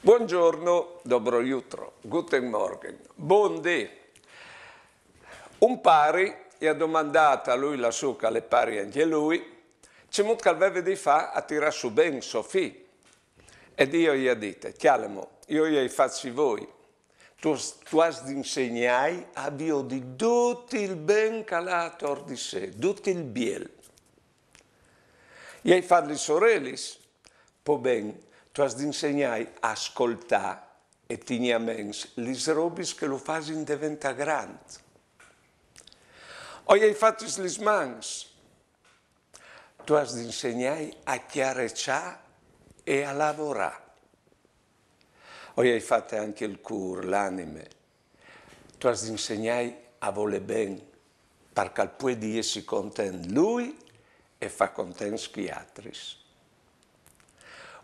Buongiorno, dobro jutro, guten morgen, buon Un pari gli ha domandato a lui la suca le pari anche lui, c'è molto che aveva di fa a tirare su ben Sofì. E io gli ha detto, calmo, io gli faccio voi, tu, tu has di insegnai a Dio di tutto il ben calato di sé, tutto il biel. Gli hai fatto le sorelle, po ben, tu has d'insegnare a ascoltare e a teniamens le cose che lo fasin diventa grande. Oggi hai fatto le mans, tu has d'insegnare a chiarecciare e a lavorare. Oggi hai fatto anche il cur, l'anime, tu has d'insegnare a voler bene, perché puoi dirsi content lui e fa content gli altri.